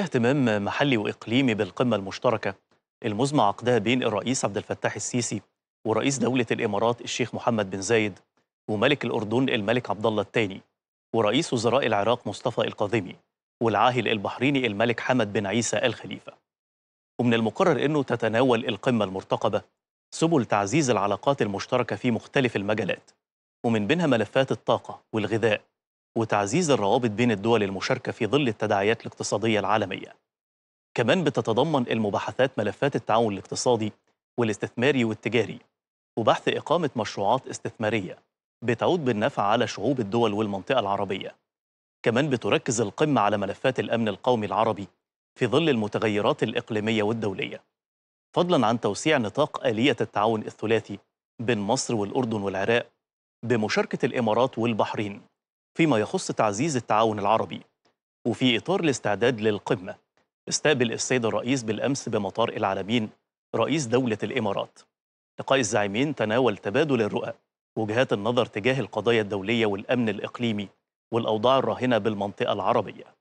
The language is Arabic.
اهتمام محلي واقليمي بالقمه المشتركه المزمع عقدها بين الرئيس عبد الفتاح السيسي ورئيس دوله الامارات الشيخ محمد بن زايد وملك الاردن الملك عبد الله الثاني ورئيس وزراء العراق مصطفى القاضمي والعاهل البحريني الملك حمد بن عيسى الخليفه. ومن المقرر انه تتناول القمه المرتقبه سبل تعزيز العلاقات المشتركه في مختلف المجالات ومن بينها ملفات الطاقه والغذاء وتعزيز الروابط بين الدول المشاركة في ظل التداعيات الاقتصادية العالمية كمان بتتضمن المباحثات ملفات التعاون الاقتصادي والاستثماري والتجاري وبحث إقامة مشروعات استثمارية بتعود بالنفع على شعوب الدول والمنطقة العربية كمان بتركز القمة على ملفات الأمن القومي العربي في ظل المتغيرات الإقليمية والدولية فضلاً عن توسيع نطاق آلية التعاون الثلاثي بين مصر والأردن والعراق بمشاركة الإمارات والبحرين فيما يخص تعزيز التعاون العربي وفي إطار الاستعداد للقمة استقبل السيد الرئيس بالأمس بمطار العالمين رئيس دولة الإمارات لقاء الزعيمين تناول تبادل الرؤى وجهات النظر تجاه القضايا الدولية والأمن الإقليمي والأوضاع الراهنة بالمنطقة العربية